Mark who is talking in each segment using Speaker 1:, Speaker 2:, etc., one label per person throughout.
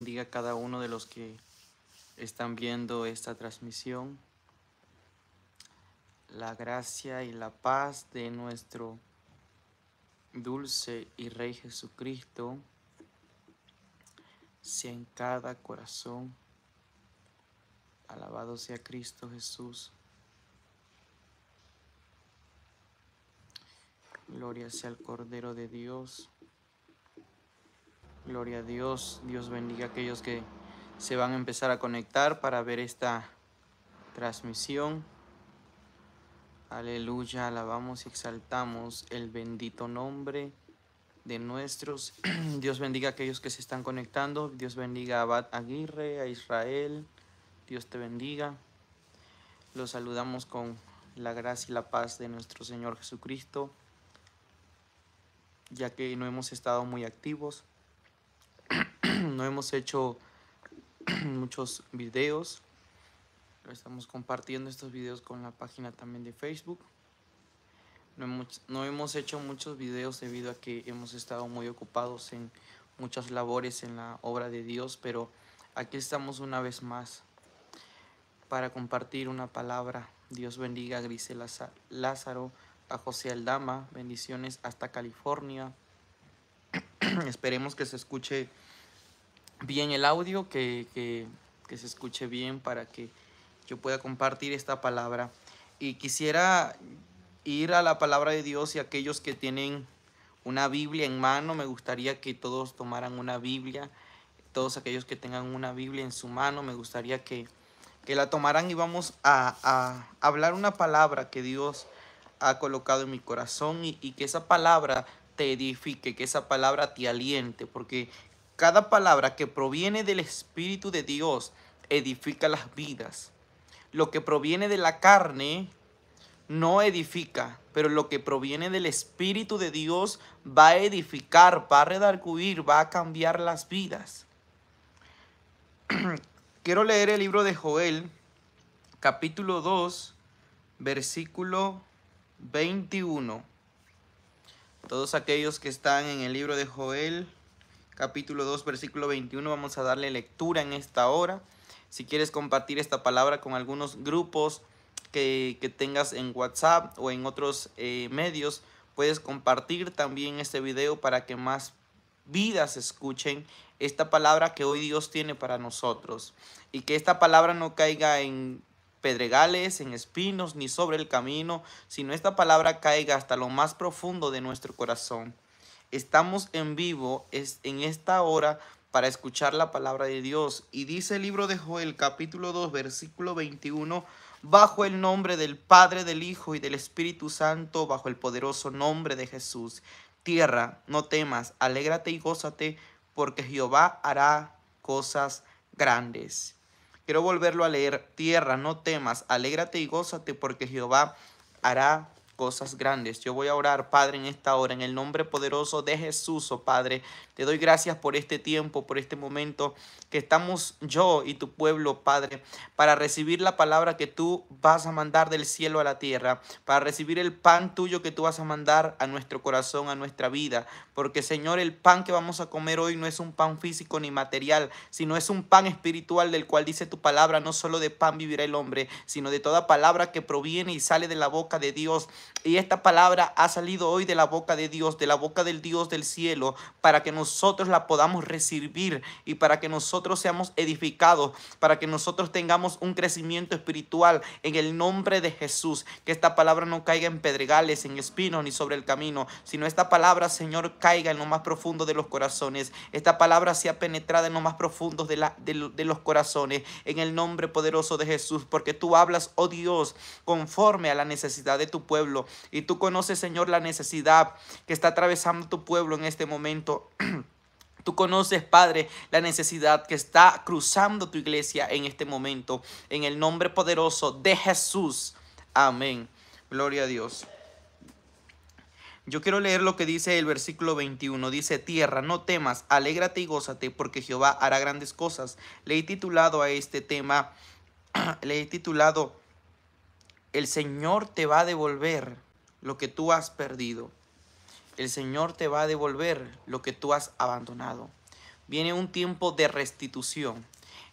Speaker 1: Diga cada uno de los que están viendo esta transmisión. La gracia y la paz de nuestro dulce y Rey Jesucristo sea en cada corazón. Alabado sea Cristo Jesús. Gloria sea al Cordero de Dios. Gloria a Dios. Dios bendiga a aquellos que se van a empezar a conectar para ver esta transmisión. Aleluya, alabamos y exaltamos el bendito nombre de nuestros. Dios bendiga a aquellos que se están conectando. Dios bendiga a Abad Aguirre, a Israel. Dios te bendiga. Los saludamos con la gracia y la paz de nuestro Señor Jesucristo, ya que no hemos estado muy activos no hemos hecho muchos videos. Estamos compartiendo estos videos con la página también de Facebook. No hemos, hecho muchos videos debido a que hemos estado muy ocupados en muchas labores en la obra de Dios, pero aquí estamos una vez más para compartir una palabra. Dios bendiga a Grisel Lázaro, a José Aldama, bendiciones hasta California. Esperemos que se escuche bien el audio, que, se escuche bien para que yo pueda compartir esta palabra. Y quisiera ir a la palabra de Dios y aquellos que tienen una Biblia en mano, me gustaría que todos tomaran una Biblia, todos aquellos que tengan una Biblia en su mano, me gustaría que, que la tomaran y vamos a, hablar una palabra que Dios ha colocado en mi corazón y, y que esa palabra te edifique, que esa palabra te aliente, porque cada palabra que proviene del Espíritu de Dios edifica las vidas. Lo que proviene de la carne no edifica, pero lo que proviene del Espíritu de Dios va a edificar, va a redarguir, va a cambiar las vidas. Quiero leer el libro de Joel, capítulo 2, versículo 21. Todos aquellos que están en el libro de Joel, capítulo 2, versículo 21. Vamos a darle lectura en esta hora. Si quieres compartir esta palabra con algunos grupos que, tengas en WhatsApp o en otros eh, medios, puedes compartir también este video para que más vidas escuchen esta palabra que hoy Dios tiene para nosotros. Y que esta palabra no caiga en pedregales, en espinos, ni sobre el camino, sino esta palabra caiga hasta lo más profundo de nuestro corazón. Estamos en vivo es, en esta hora para escuchar la palabra de Dios. Y dice el libro de Joel capítulo 2 versículo 21, bajo el nombre del Padre, del Hijo y del Espíritu Santo, bajo el poderoso nombre de Jesús. Tierra, no temas, alégrate y gózate, porque Jehová hará cosas grandes. Quiero volverlo a leer. Tierra, no temas, alégrate y gózate, porque Jehová hará cosas grandes. Yo voy a orar, Padre, en esta hora, en el nombre poderoso de Jesús, oh Padre. Te doy gracias por este tiempo, por este momento que estamos yo y tu pueblo, Padre, para recibir la palabra que tú vas a mandar del cielo a la tierra, para recibir el pan tuyo que tú vas a mandar a nuestro corazón, a nuestra vida. Porque, Señor, el pan que vamos a comer hoy no es un pan físico ni material, sino es un pan espiritual del cual dice tu palabra, no solo de pan vivirá el hombre, sino de toda palabra que proviene y sale de la boca de Dios. Y esta palabra ha salido hoy de la boca de Dios, de la boca del Dios del cielo, para que nosotros la podamos recibir y para que nosotros seamos edificados, para que nosotros tengamos un crecimiento espiritual en el nombre de Jesús. Que esta palabra no caiga en pedregales, en espinos ni sobre el camino, sino esta palabra, Señor, caiga en lo más profundo de los corazones. Esta palabra sea penetrada en lo más profundo de, la, de los corazones, en el nombre poderoso de Jesús, porque tú hablas, oh Dios, conforme a la necesidad de tu pueblo y tú conoces, Señor, la necesidad que está atravesando tu pueblo en este momento. Tú conoces, Padre, la necesidad que está cruzando tu iglesia en este momento. En el nombre poderoso de Jesús. Amén. Gloria a Dios. Yo quiero leer lo que dice el versículo 21. Dice, tierra, no temas, alégrate y gózate, porque Jehová hará grandes cosas. Le he titulado a este tema, le he titulado el Señor te va a devolver lo que tú has perdido. El Señor te va a devolver lo que tú has abandonado. Viene un tiempo de restitución.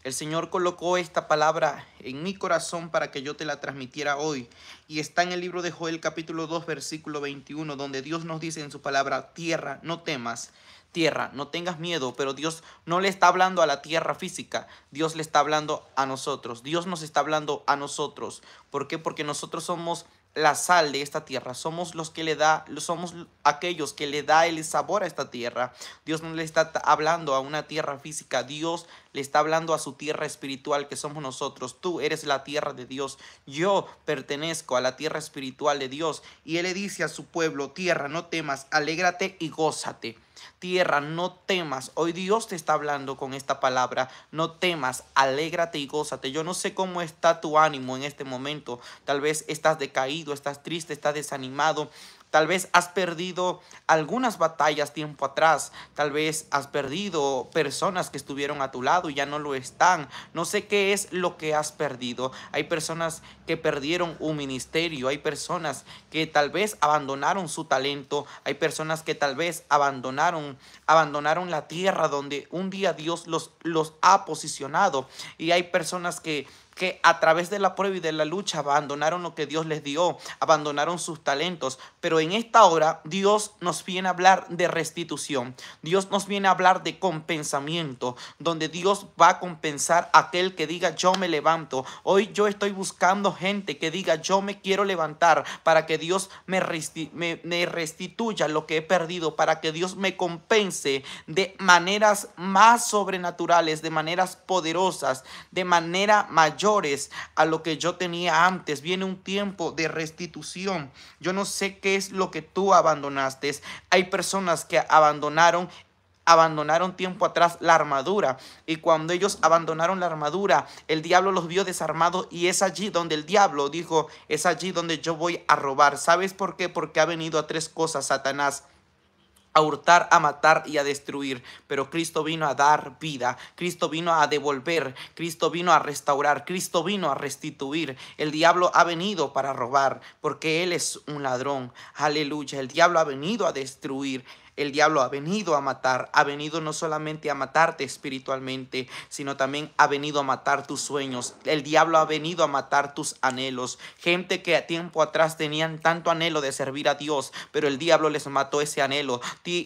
Speaker 1: El Señor colocó esta palabra en mi corazón para que yo te la transmitiera hoy. Y está en el libro de Joel capítulo 2 versículo 21, donde Dios nos dice en su palabra, tierra, no temas, tierra, no tengas miedo, pero Dios no le está hablando a la tierra física, Dios le está hablando a nosotros, Dios nos está hablando a nosotros. ¿Por qué? Porque nosotros somos la sal de esta tierra, somos los que le da, somos aquellos que le da el sabor a esta tierra. Dios no le está hablando a una tierra física, Dios le está hablando a su tierra espiritual que somos nosotros. Tú eres la tierra de Dios, yo pertenezco a la tierra espiritual de Dios. Y Él le dice a su pueblo, tierra, no temas, alégrate y gózate. Tierra, no temas. Hoy Dios te está hablando con esta palabra. No temas, alégrate y gózate. Yo no sé cómo está tu ánimo en este momento. Tal vez estás decaído, estás triste, estás desanimado, Tal vez has perdido algunas batallas tiempo atrás. Tal vez has perdido personas que estuvieron a tu lado y ya no lo están. No sé qué es lo que has perdido. Hay personas que perdieron un ministerio. Hay personas que tal vez abandonaron su talento. Hay personas que tal vez abandonaron, abandonaron la tierra donde un día Dios los, los ha posicionado. Y hay personas que que a través de la prueba y de la lucha abandonaron lo que Dios les dio, abandonaron sus talentos. Pero en esta hora Dios nos viene a hablar de restitución, Dios nos viene a hablar de compensamiento, donde Dios va a compensar a aquel que diga yo me levanto. Hoy yo estoy buscando gente que diga yo me quiero levantar para que Dios me, me restituya lo que he perdido, para que Dios me compense de maneras más sobrenaturales, de maneras poderosas, de manera mayor a lo que yo tenía antes. Viene un tiempo de restitución. Yo no sé qué es lo que tú abandonaste. Hay personas que abandonaron abandonaron tiempo atrás la armadura. Y cuando ellos abandonaron la armadura, el diablo los vio desarmados y es allí donde el diablo dijo, es allí donde yo voy a robar. ¿Sabes por qué? Porque ha venido a tres cosas, Satanás a hurtar, a matar y a destruir. Pero Cristo vino a dar vida, Cristo vino a devolver, Cristo vino a restaurar, Cristo vino a restituir. El diablo ha venido para robar, porque Él es un ladrón. Aleluya, el diablo ha venido a destruir. El diablo ha venido a matar, ha venido no solamente a matarte espiritualmente, sino también ha venido a matar tus sueños. El diablo ha venido a matar tus anhelos. Gente que a tiempo atrás tenían tanto anhelo de servir a Dios, pero el diablo les mató ese anhelo.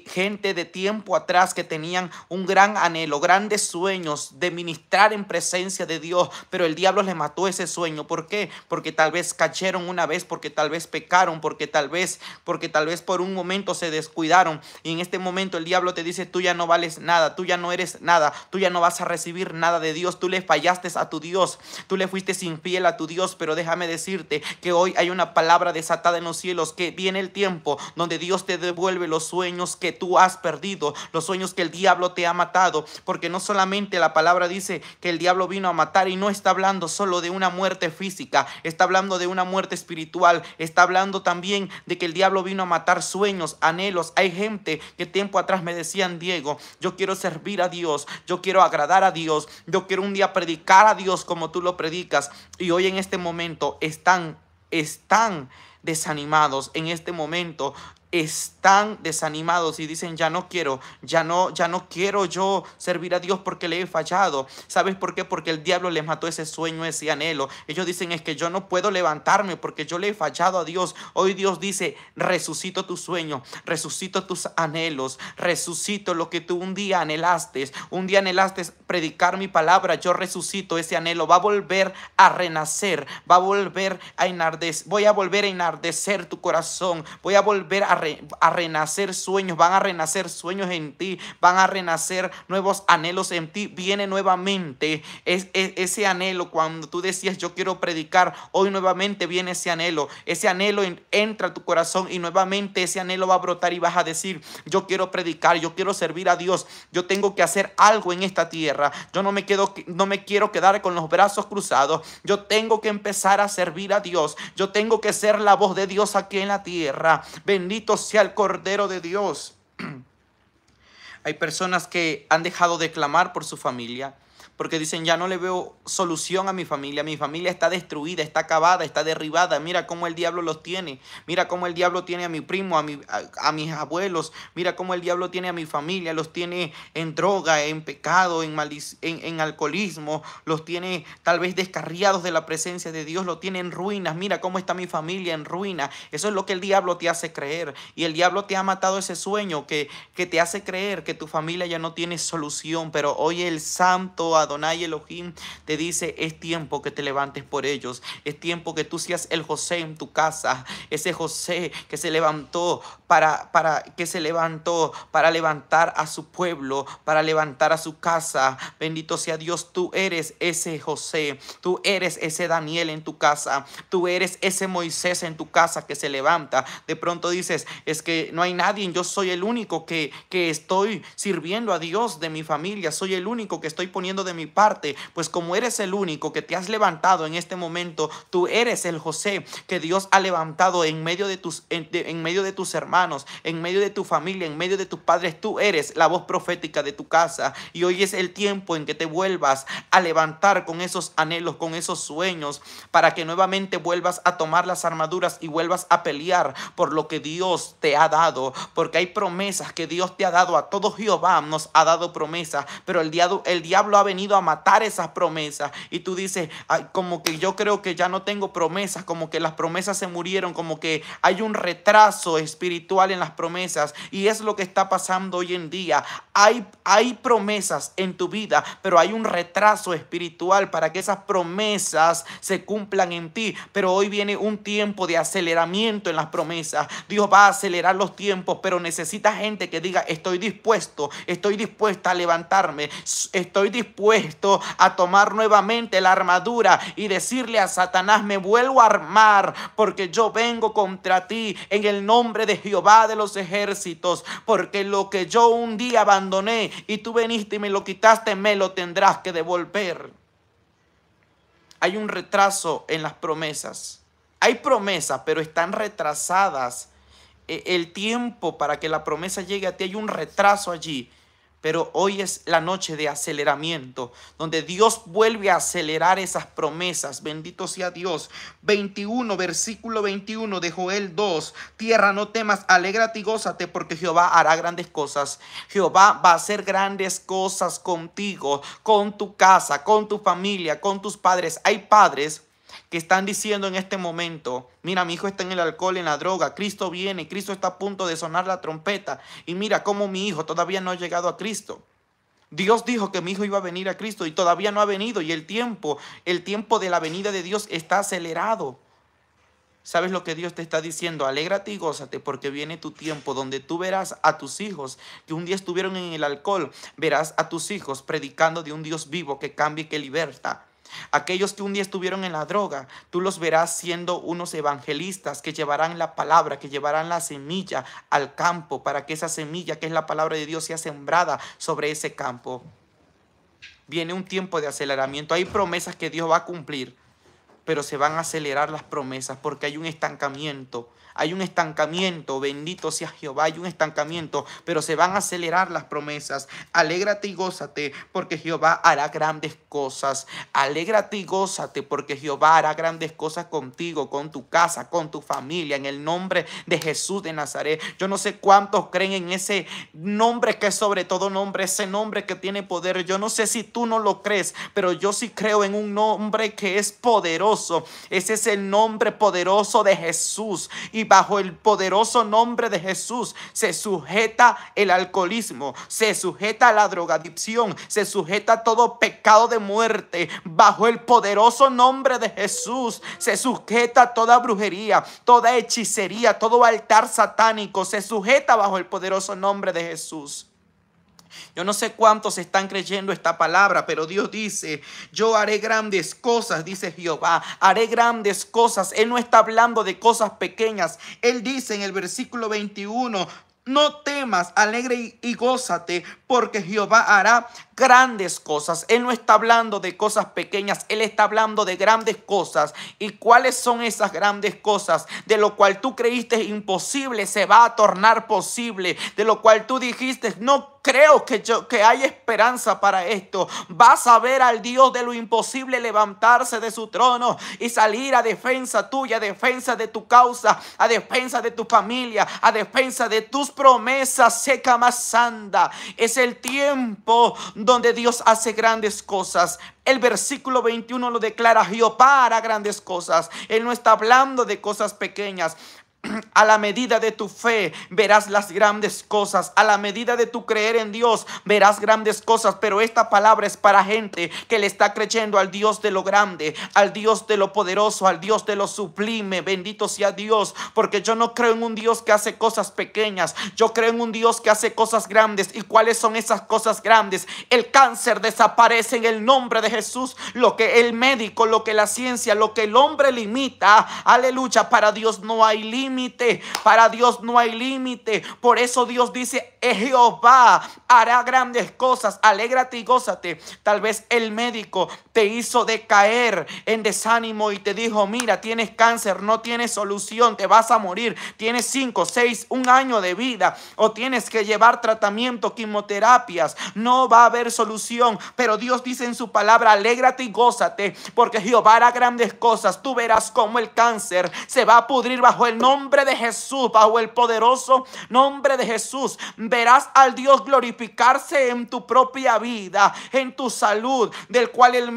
Speaker 1: Gente de tiempo atrás que tenían un gran anhelo, grandes sueños de ministrar en presencia de Dios, pero el diablo les mató ese sueño. ¿Por qué? Porque tal vez cayeron una vez, porque tal vez pecaron, porque tal vez, porque tal vez por un momento se descuidaron. Y en este momento el diablo te dice, tú ya no vales nada, tú ya no eres nada, tú ya no vas a recibir nada de Dios, tú le fallaste a tu Dios, tú le fuiste infiel a tu Dios, pero déjame decirte que hoy hay una palabra desatada en los cielos, que viene el tiempo donde Dios te devuelve los sueños que tú has perdido, los sueños que el diablo te ha matado, porque no solamente la palabra dice que el diablo vino a matar y no está hablando solo de una muerte física, está hablando de una muerte espiritual, está hablando también de que el diablo vino a matar sueños, anhelos, hay gente que tiempo atrás me decían, Diego, yo quiero servir a Dios, yo quiero agradar a Dios, yo quiero un día predicar a Dios como tú lo predicas. Y hoy en este momento están, están desanimados en este momento están desanimados y dicen ya no quiero, ya no, ya no quiero yo servir a Dios porque le he fallado. ¿Sabes por qué? Porque el diablo les mató ese sueño, ese anhelo. Ellos dicen es que yo no puedo levantarme porque yo le he fallado a Dios. Hoy Dios dice, resucito tu sueño, resucito tus anhelos, resucito lo que tú un día anhelaste. Un día anhelaste predicar mi palabra, yo resucito ese anhelo. Va a volver a renacer, va a volver a enardecer, voy a volver a enardecer tu corazón, voy a volver a a renacer sueños, van a renacer sueños en ti, van a renacer nuevos anhelos en ti. Viene nuevamente ese anhelo cuando tú decías yo quiero predicar, hoy nuevamente viene ese anhelo, ese anhelo entra a tu corazón y nuevamente ese anhelo va a brotar y vas a decir yo quiero predicar, yo quiero servir a Dios, yo tengo que hacer algo en esta tierra, yo no me quedo, no me quiero quedar con los brazos cruzados, yo tengo que empezar a servir a Dios, yo tengo que ser la voz de Dios aquí en la tierra. Bendito sea el Cordero de Dios. Hay personas que han dejado de clamar por su familia, porque dicen, ya no le veo solución a mi familia, mi familia está destruida, está acabada, está derribada, mira cómo el diablo los tiene, mira cómo el diablo tiene a mi primo, a, mi, a, mis abuelos, mira cómo el diablo tiene a mi familia, los tiene en droga, en pecado, en, en, alcoholismo, los tiene tal vez descarriados de la presencia de Dios, los tiene en ruinas, mira cómo está mi familia en ruina, eso es lo que el diablo te hace creer y el diablo te ha matado ese sueño que, que te hace creer que tu familia ya no tiene solución, pero hoy el santo Adonai Elohim te dice, es tiempo que te levantes por ellos, es tiempo que tú seas el José en tu casa, ese José que se levantó para, para, que se levantó para levantar a su pueblo, para levantar a su casa. Bendito sea Dios, tú eres ese José, tú eres ese Daniel en tu casa, tú eres ese Moisés en tu casa que se levanta. De pronto dices, es que no hay nadie, yo soy el único que, que estoy sirviendo a Dios de mi familia, soy el único que estoy poniendo de mi mi parte, pues como eres el único que te has levantado en este momento, tú eres el José que Dios ha levantado en medio de tus, en, medio de tus hermanos, en medio de tu familia, en medio de tus padres, tú eres la voz profética de tu casa y hoy es el tiempo en que te vuelvas a levantar con esos anhelos, con esos sueños, para que nuevamente vuelvas a tomar las armaduras y vuelvas a pelear por lo que Dios te ha dado, porque hay promesas que Dios te ha dado, a todos Jehová nos ha dado promesas, pero el el diablo ha venido a matar esas promesas. Y tú dices, como que yo creo que ya no tengo promesas, como que las promesas se murieron, como que hay un retraso espiritual en las promesas. Y es lo que está pasando hoy en día. Hay, hay promesas en tu vida, pero hay un retraso espiritual para que esas promesas se cumplan en ti. Pero hoy viene un tiempo de aceleramiento en las promesas. Dios va a acelerar los tiempos, pero necesita gente que diga, estoy dispuesto, estoy dispuesta a levantarme, estoy dispuesta a tomar nuevamente la armadura y decirle a Satanás, me vuelvo a armar porque yo vengo contra ti en el nombre de Jehová de los ejércitos, porque lo que yo un día abandoné y tú veniste y me lo quitaste, me lo tendrás que devolver. Hay un retraso en las promesas. Hay promesas, pero están retrasadas. E, el tiempo para que la promesa llegue a ti, hay un retraso allí. Pero hoy es la noche de aceleramiento, donde Dios vuelve a acelerar esas promesas. Bendito sea Dios. 21, versículo 21 de Joel 2. Tierra, no temas, alégrate y gózate, porque Jehová hará grandes cosas. Jehová va a hacer grandes cosas contigo, con tu casa, con tu familia, con tus padres. Hay padres que están diciendo en este momento, mira, mi hijo está en el alcohol, en la droga, Cristo viene, Cristo está a punto de sonar la trompeta y mira cómo mi hijo todavía no ha llegado a Cristo. Dios dijo que mi hijo iba a venir a Cristo y todavía no ha venido y el tiempo, el tiempo de la venida de Dios está acelerado. ¿Sabes lo que Dios te está diciendo? Alégrate y gózate porque viene tu tiempo donde tú verás a tus hijos que un día estuvieron en el alcohol, verás a tus hijos predicando de un Dios vivo que cambia y que liberta. Aquellos que un día estuvieron en la droga, tú los verás siendo unos evangelistas que llevarán la palabra, que llevarán la semilla al campo para que esa semilla, que es la palabra de Dios, sea sembrada sobre ese campo. Viene un tiempo de aceleramiento. Hay promesas que Dios va a cumplir pero se van a acelerar las promesas porque hay un estancamiento. Hay un estancamiento, bendito sea Jehová, hay un estancamiento, pero se van a acelerar las promesas. Alégrate y gózate, porque Jehová hará grandes cosas. Alégrate y gózate, porque Jehová hará grandes cosas contigo, con tu casa, con tu familia, en el nombre de Jesús de Nazaret. Yo no sé cuántos creen en ese nombre que es sobre todo nombre, ese nombre que tiene poder. Yo no sé si tú no lo crees, pero yo sí creo en un nombre que es poderoso ese es el nombre poderoso de Jesús. Y bajo el poderoso nombre de Jesús se sujeta el alcoholismo, se sujeta la drogadicción, se sujeta todo pecado de muerte. Bajo el poderoso nombre de Jesús se sujeta toda brujería, toda hechicería, todo altar satánico. Se sujeta bajo el poderoso nombre de Jesús. Yo no sé cuántos están creyendo esta palabra, pero Dios dice, yo haré grandes cosas, dice Jehová, haré grandes cosas. Él no está hablando de cosas pequeñas. Él dice en el versículo 21, no temas, alegre y gózate, porque Jehová hará grandes cosas. Él no está hablando de cosas pequeñas, Él está hablando de grandes cosas. ¿Y cuáles son esas grandes cosas? De lo cual tú creíste imposible, se va a tornar posible. De lo cual tú dijiste, no creo que, yo, que hay esperanza para esto. Vas a ver al Dios de lo imposible levantarse de su trono y salir a defensa tuya, a defensa de tu causa, a defensa de tu familia, a defensa de tus promesas. Seca más santa Es el tiempo donde Dios hace grandes cosas. El versículo 21 lo declara, Jehová para grandes cosas. Él no está hablando de cosas pequeñas. A la medida de tu fe verás las grandes cosas. A la medida de tu creer en Dios verás grandes cosas. Pero esta palabra es para gente que le está creyendo al Dios de lo grande, al Dios de lo poderoso, al Dios de lo sublime. Bendito sea Dios. Porque yo no creo en un Dios que hace cosas pequeñas. Yo creo en un Dios que hace cosas grandes. ¿Y cuáles son esas cosas grandes? El cáncer desaparece en el nombre de Jesús. Lo que el médico, lo que la ciencia, lo que el hombre limita. Aleluya. Para Dios no hay límite para Dios no hay límite. Por eso Dios dice, eh, Jehová hará grandes cosas. Alégrate y gózate. Tal vez el médico te hizo decaer en desánimo y te dijo, mira, tienes cáncer, no tienes solución, te vas a morir, tienes 5, seis un año de vida o tienes que llevar tratamiento, quimioterapias, no va a haber solución. Pero Dios dice en su palabra, alégrate y gózate, porque Jehová hará grandes cosas. Tú verás cómo el cáncer se va a pudrir bajo el nombre de Jesús, bajo el poderoso nombre de Jesús. Verás al Dios glorificarse en tu propia vida, en tu salud, del cual el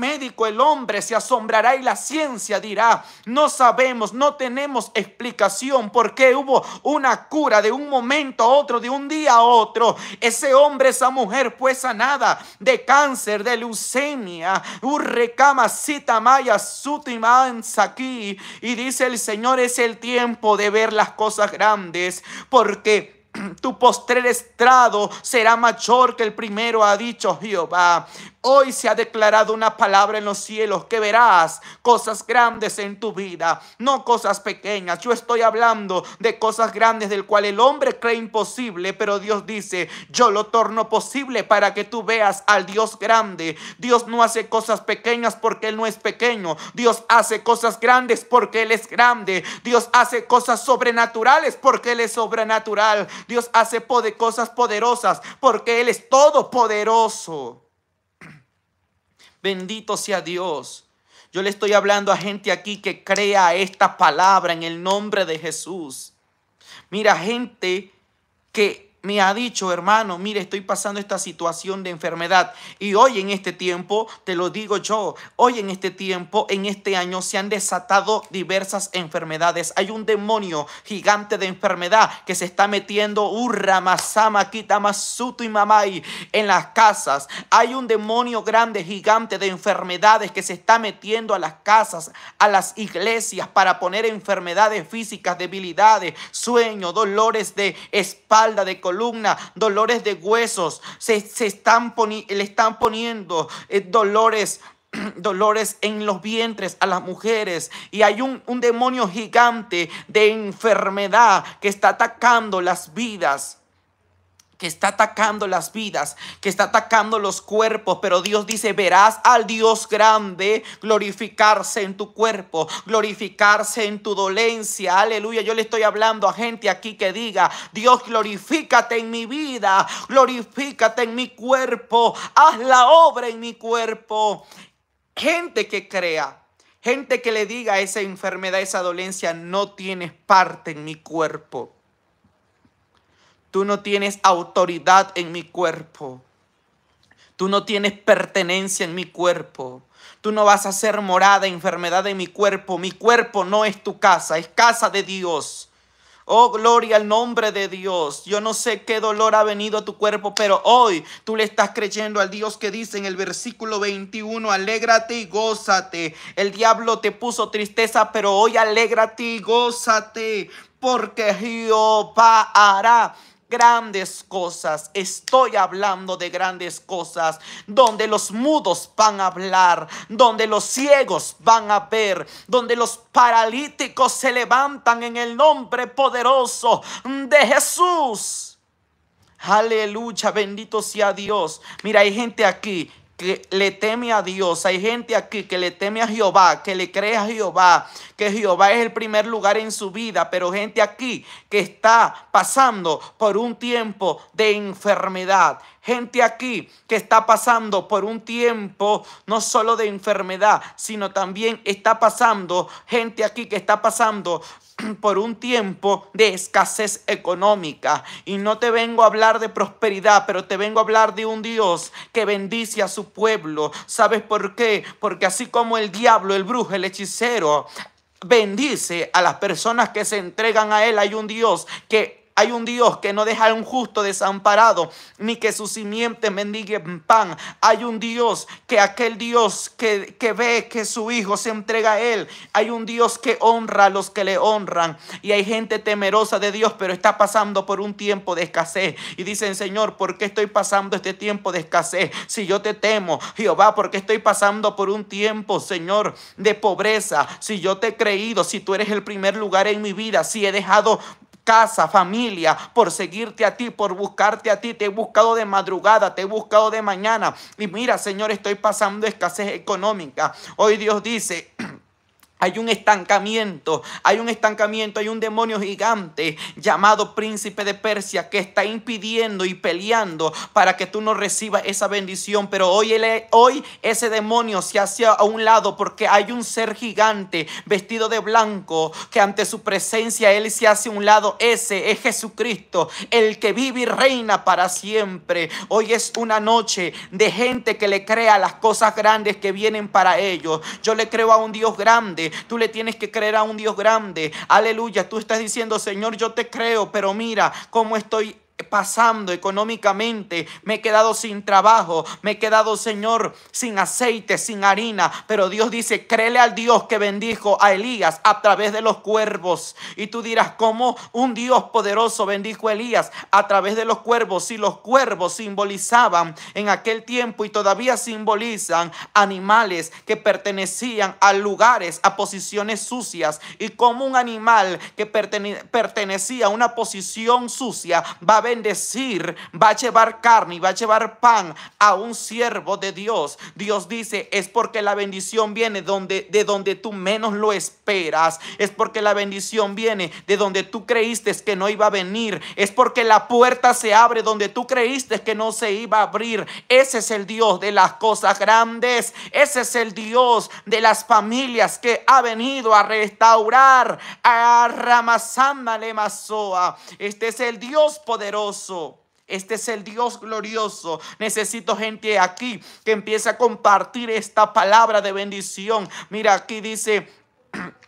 Speaker 1: el hombre se asombrará y la ciencia dirá, no sabemos, no tenemos explicación por qué hubo una cura de un momento a otro, de un día a otro. Ese hombre, esa mujer fue sanada de cáncer, de leucemia, urrecama, citamaya, aquí. Y dice el Señor, es el tiempo de ver las cosas grandes, porque tu postrer estrado será mayor que el primero, ha dicho Jehová. Hoy se ha declarado una palabra en los cielos que verás cosas grandes en tu vida, no cosas pequeñas. Yo estoy hablando de cosas grandes del cual el hombre cree imposible, pero Dios dice, yo lo torno posible para que tú veas al Dios grande. Dios no hace cosas pequeñas porque Él no es pequeño. Dios hace cosas grandes porque Él es grande. Dios hace cosas sobrenaturales porque Él es sobrenatural. Dios hace cosas poderosas porque Él es todopoderoso. Bendito sea Dios. Yo le estoy hablando a gente aquí que crea esta palabra en el nombre de Jesús. Mira, gente que me ha dicho, hermano, mire, estoy pasando esta situación de enfermedad. Y hoy en este tiempo, te lo digo yo, hoy en este tiempo, en este año, se han desatado diversas enfermedades. Hay un demonio gigante de enfermedad que se está metiendo, hurra, masama, quita, masuto y mamai, en las casas. Hay un demonio grande, gigante de enfermedades que se está metiendo a las casas, a las iglesias, para poner enfermedades físicas, debilidades, sueños, dolores de espalda, de corazón columna, dolores de huesos, se, se están le están poniendo eh, dolores dolores en los vientres a las mujeres y hay un, un demonio gigante de enfermedad que está atacando las vidas que está atacando las vidas, que está atacando los cuerpos, pero Dios dice, verás al Dios grande glorificarse en tu cuerpo, glorificarse en tu dolencia. Aleluya, yo le estoy hablando a gente aquí que diga, Dios glorifícate en mi vida, glorifícate en mi cuerpo, haz la obra en mi cuerpo. Gente que crea. Gente que le diga esa enfermedad, esa dolencia, no tienes parte en mi cuerpo. Tú no tienes autoridad en mi cuerpo. Tú no tienes pertenencia en mi cuerpo. Tú no vas a ser morada, enfermedad en mi cuerpo. Mi cuerpo no es tu casa, es casa de Dios. Oh, gloria al nombre de Dios. Yo no sé qué dolor ha venido a tu cuerpo, pero hoy tú le estás creyendo al Dios que dice en el versículo 21, alégrate y gózate. El diablo te puso tristeza, pero hoy alégrate y gózate, porque Jehová hará grandes cosas. Estoy hablando de grandes cosas donde los mudos van a hablar, donde los ciegos van a ver, donde los paralíticos se levantan en el nombre poderoso de Jesús. Aleluya, bendito sea Dios. Mira, hay gente aquí le teme a Dios, hay gente aquí que le teme a Jehová, que le cree a Jehová, que Jehová es el primer lugar en su vida, pero gente aquí que está pasando por un tiempo de enfermedad. Gente aquí que está pasando por un tiempo no solo de enfermedad, sino también está pasando, gente aquí que está pasando por un tiempo de escasez económica. Y no te vengo a hablar de prosperidad, pero te vengo a hablar de un Dios que bendice a su pueblo. ¿Sabes por qué? Porque así como el diablo, el brujo, el hechicero bendice a las personas que se entregan a Él, hay un Dios que hay un Dios que no deja a un justo desamparado, ni que su simiente mendigue pan. Hay un Dios que aquel Dios que, que ve que su hijo se entrega a él. Hay un Dios que honra a los que le honran. Y hay gente temerosa de Dios, pero está pasando por un tiempo de escasez. Y dicen, Señor, ¿por qué estoy pasando este tiempo de escasez? Si yo te temo, Jehová, ¿por qué estoy pasando por un tiempo, Señor, de pobreza? Si yo te he creído, si tú eres el primer lugar en mi vida, si he dejado casa, familia, por seguirte a ti, por buscarte a ti. Te he buscado de madrugada, te he buscado de mañana. Y mira, Señor, estoy pasando escasez económica. Hoy Dios dice... Hay un estancamiento, hay un estancamiento, hay un demonio gigante llamado príncipe de Persia que está impidiendo y peleando para que tú no recibas esa bendición. Pero hoy, hoy ese demonio se hace a un lado porque hay un ser gigante vestido de blanco que ante su presencia él se hace a un lado. Ese es Jesucristo, el que vive y reina para siempre. Hoy es una noche de gente que le crea las cosas grandes que vienen para ellos. Yo le creo a un Dios grande Tú le tienes que creer a un Dios grande. Aleluya. Tú estás diciendo, Señor, yo te creo, pero mira cómo estoy pasando económicamente, me he quedado sin trabajo, me he quedado, Señor, sin aceite, sin harina, pero Dios dice, créele al Dios que bendijo a Elías a través de los cuervos. Y tú dirás, ¿cómo un Dios poderoso bendijo a Elías a través de los cuervos? Si los cuervos simbolizaban en aquel tiempo y todavía simbolizan animales que pertenecían a lugares, a posiciones sucias, y como un animal que pertenecía a una posición sucia va a haber decir va a llevar carne y va a llevar pan a un siervo de Dios. Dios dice, es porque la bendición viene donde, de donde tú menos lo esperas. Es porque la bendición viene de donde tú creíste que no iba a venir. Es porque la puerta se abre donde tú creíste que no se iba a abrir. Ese es el Dios de las cosas grandes. Ese es el Dios de las familias que ha venido a restaurar a Ramazán Masoa. Este es el Dios poderoso este es el Dios glorioso. Necesito gente aquí que empiece a compartir esta palabra de bendición. Mira, aquí dice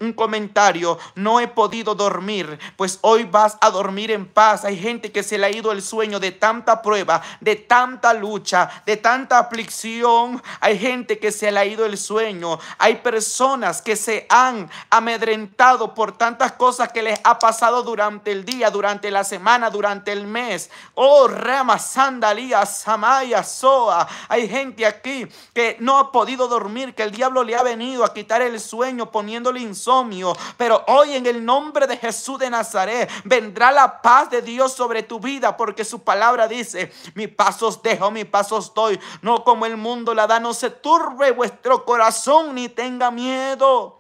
Speaker 1: un comentario, no he podido dormir, pues hoy vas a dormir en paz. Hay gente que se le ha ido el sueño de tanta prueba, de tanta lucha, de tanta aflicción. Hay gente que se le ha ido el sueño. Hay personas que se han amedrentado por tantas cosas que les ha pasado durante el día, durante la semana, durante el mes. Oh, Rama, Sandalía, Samaya, Soa. Hay gente aquí que no ha podido dormir, que el diablo le ha venido a quitar el sueño poniéndole insomnio. Pero hoy en el nombre de Jesús de Nazaret vendrá la paz de Dios sobre tu vida porque su palabra dice, mis pasos dejo, mis pasos doy, no como el mundo la da, no se turbe vuestro corazón ni tenga miedo.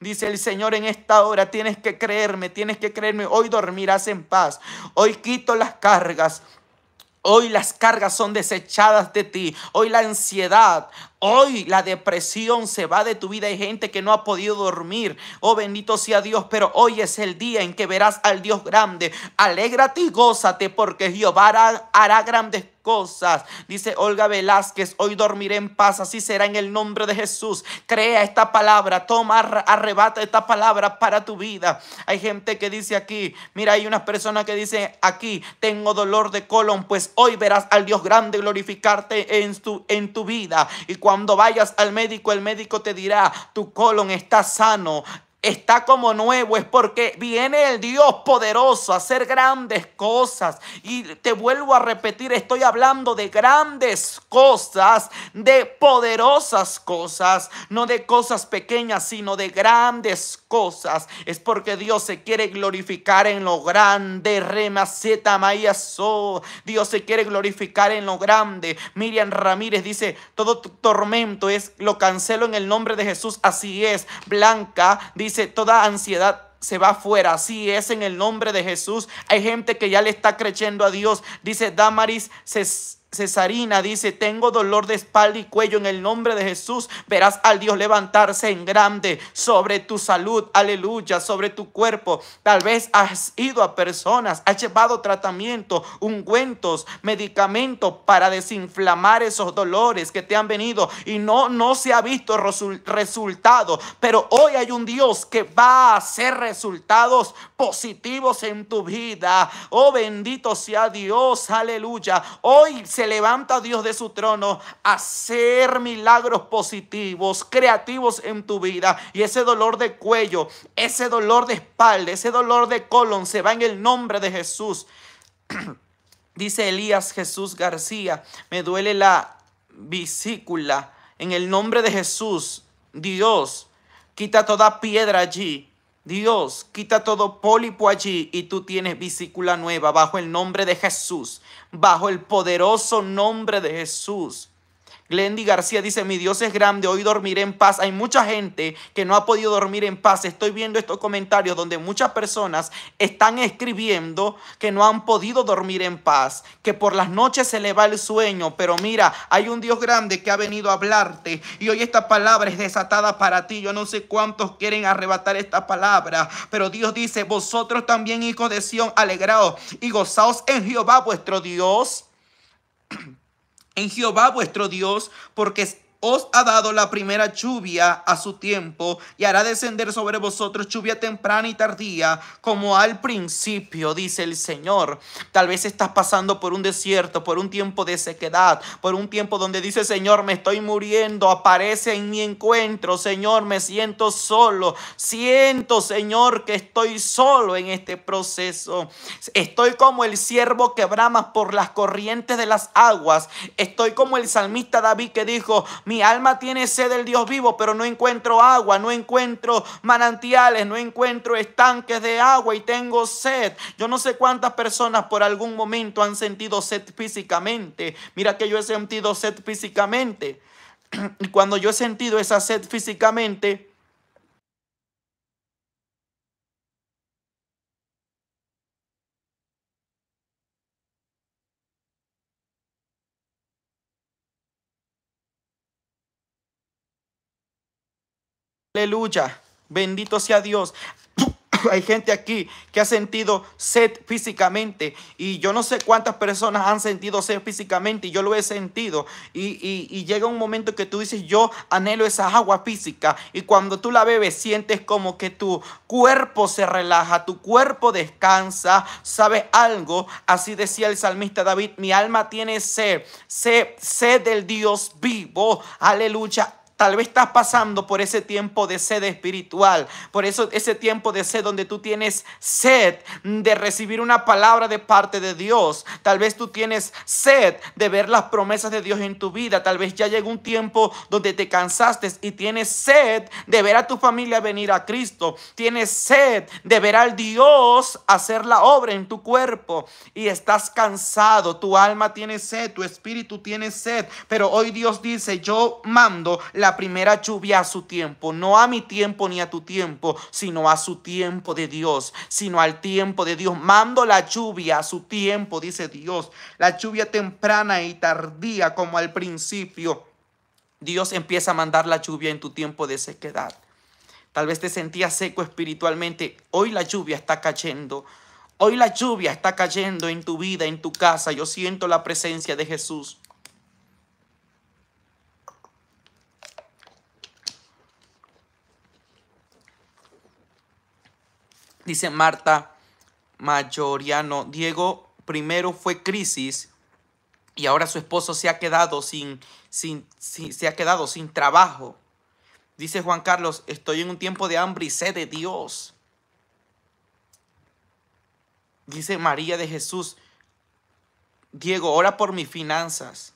Speaker 1: Dice el Señor en esta hora, tienes que creerme, tienes que creerme, hoy dormirás en paz, hoy quito las cargas. Hoy las cargas son desechadas de ti. Hoy la ansiedad, Hoy la depresión se va de tu vida. Hay gente que no ha podido dormir. Oh, bendito sea Dios, pero hoy es el día en que verás al Dios grande. Alégrate y gózate porque Jehová hará, grandes cosas. Dice Olga Velázquez, hoy dormiré en paz, así será en el nombre de Jesús. Crea esta palabra, toma, arrebata esta palabra para tu vida. Hay gente que dice aquí, mira, hay unas personas que dicen aquí, tengo dolor de colon, pues hoy verás al Dios grande glorificarte en tu, en tu vida. Y cuando cuando vayas al médico, el médico te dirá, tu colon está sano, está como nuevo, es porque viene el Dios poderoso a hacer grandes cosas. Y te vuelvo a repetir, estoy hablando de grandes cosas, de poderosas cosas, no de cosas pequeñas, sino de grandes cosas cosas, es porque Dios se quiere glorificar en lo grande. Remaceta Dios se quiere glorificar en lo grande. Miriam Ramírez dice, todo tormento es, lo cancelo en el nombre de Jesús, así es. Blanca dice, toda ansiedad se va fuera. Así es en el nombre de Jesús. Hay gente que ya le está creyendo a Dios. Dice Damaris, se Cesarina dice, tengo dolor de espalda y cuello en el nombre de Jesús. Verás al Dios levantarse en grande sobre tu salud, aleluya, sobre tu cuerpo. Tal vez has ido a personas, has llevado tratamiento, ungüentos, medicamentos para desinflamar esos dolores que te han venido y no, no se ha visto resultado. Pero hoy hay un Dios que va a hacer resultados positivos en tu vida. Oh bendito sea Dios, aleluya. Hoy se levanta a Dios de su trono a hacer milagros positivos, creativos en tu vida. Y ese dolor de cuello, ese dolor de espalda, ese dolor de colon se va en el nombre de Jesús. Dice Elías Jesús García, me duele la visícula En el nombre de Jesús, Dios, quita toda piedra allí. Dios, quita todo pólipo allí y tú tienes vesícula nueva bajo el nombre de Jesús, bajo el poderoso nombre de Jesús. Glendy García dice, mi Dios es grande, hoy dormiré en paz. Hay mucha gente que no ha podido dormir en paz. Estoy viendo estos comentarios donde muchas personas están escribiendo que no han podido dormir en paz, que por las noches se le va el sueño. Pero mira, hay un Dios grande que ha venido a hablarte y hoy esta palabra es desatada para ti. Yo no sé cuántos quieren arrebatar esta palabra, pero Dios dice, vosotros también, hijos de Sión, alegraos y gozaos en Jehová vuestro Dios en Jehová vuestro Dios, porque os ha dado la primera lluvia a su tiempo y hará descender sobre vosotros lluvia temprana y tardía como al principio, dice el Señor. Tal vez estás pasando por un desierto, por un tiempo de sequedad, por un tiempo donde dice, Señor, me estoy muriendo, aparece en mi encuentro, Señor, me siento solo, siento, Señor, que estoy solo en este proceso. Estoy como el siervo que brama por las corrientes de las aguas, estoy como el salmista David que dijo, mi alma tiene sed del Dios vivo, pero no encuentro agua, no encuentro manantiales, no encuentro estanques de agua y tengo sed. Yo no sé cuántas personas por algún momento han sentido sed físicamente. Mira que yo he sentido sed físicamente. Y cuando yo he sentido esa sed físicamente, Aleluya. Bendito sea Dios. Hay gente aquí que ha sentido sed físicamente y yo no sé cuántas personas han sentido sed físicamente y yo lo he sentido y, llega un momento que tú dices yo anhelo esa agua física y cuando tú la bebes sientes como que tu cuerpo se relaja, tu cuerpo descansa, ¿sabes algo? Así decía el salmista David, mi alma tiene sed, sed, sed del Dios vivo, aleluya, Tal vez estás pasando por ese tiempo de sed espiritual, por eso ese tiempo de sed donde tú tienes sed de recibir una palabra de parte de Dios. Tal vez tú tienes sed de ver las promesas de Dios en tu vida. Tal vez ya llegó un tiempo donde te cansaste y tienes sed de ver a tu familia venir a Cristo. Tienes sed de ver al Dios hacer la obra en tu cuerpo y estás cansado. Tu alma tiene sed, tu espíritu tiene sed, pero hoy Dios dice, "Yo mando la la primera lluvia a su tiempo, no a mi tiempo ni a tu tiempo, sino a su tiempo de Dios, sino al tiempo de Dios. Mando la lluvia a su tiempo, dice Dios, la lluvia temprana y tardía como al principio. Dios empieza a mandar la lluvia en tu tiempo de sequedad. Tal vez te sentías seco espiritualmente. Hoy la lluvia está cayendo. Hoy la lluvia está cayendo en tu vida, en tu casa. Yo siento la presencia de Jesús. Dice Marta Mayoriano, Diego primero fue crisis y ahora su esposo se ha quedado sin, sin, se ha quedado sin trabajo. Dice Juan Carlos, estoy en un tiempo de hambre y sé de Dios. Dice María de Jesús, Diego, ora por mis finanzas.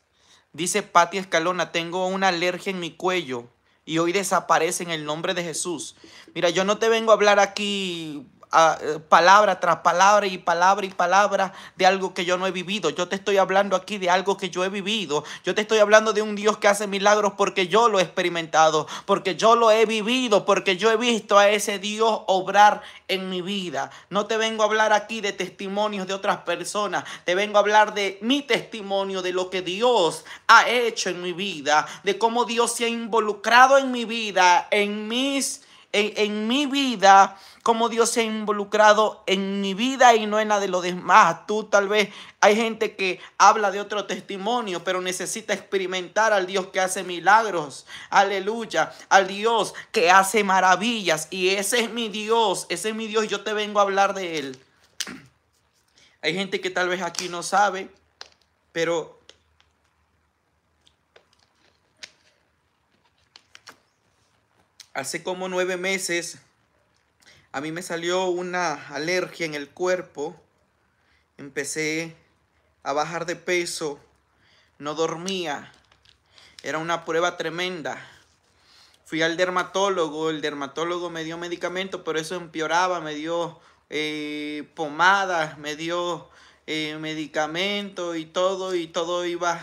Speaker 1: Dice Patti Escalona, tengo una alergia en mi cuello y hoy desaparece en el nombre de Jesús. Mira, yo no te vengo a hablar aquí eh, palabra tras palabra y palabra y palabra de algo que yo no he vivido. Yo te estoy hablando aquí de algo que yo he vivido. Yo te estoy hablando de un Dios que hace milagros porque yo lo he experimentado, porque yo lo he vivido, porque yo he visto a ese Dios obrar en mi vida. No te vengo a hablar aquí de testimonios de otras personas. Te vengo a hablar de mi testimonio, de lo que Dios ha hecho en mi vida, de cómo Dios se ha involucrado en mi vida, en mis, en, en mi vida cómo Dios se ha involucrado en mi vida y no en la de los demás. Tú tal vez hay gente que habla de otro testimonio, pero necesita experimentar al Dios que hace milagros. Aleluya, al Dios que hace maravillas. Y ese es mi Dios, ese es mi Dios y yo te vengo a hablar de él. Hay gente que tal vez aquí no sabe, pero hace como nueve meses a mí me salió una alergia en el cuerpo, empecé a bajar de peso, no dormía, era una prueba tremenda. Fui al dermatólogo, el dermatólogo me dio medicamento, pero eso empeoraba, me dio eh, pomadas, me dio eh, medicamento y todo, y todo iba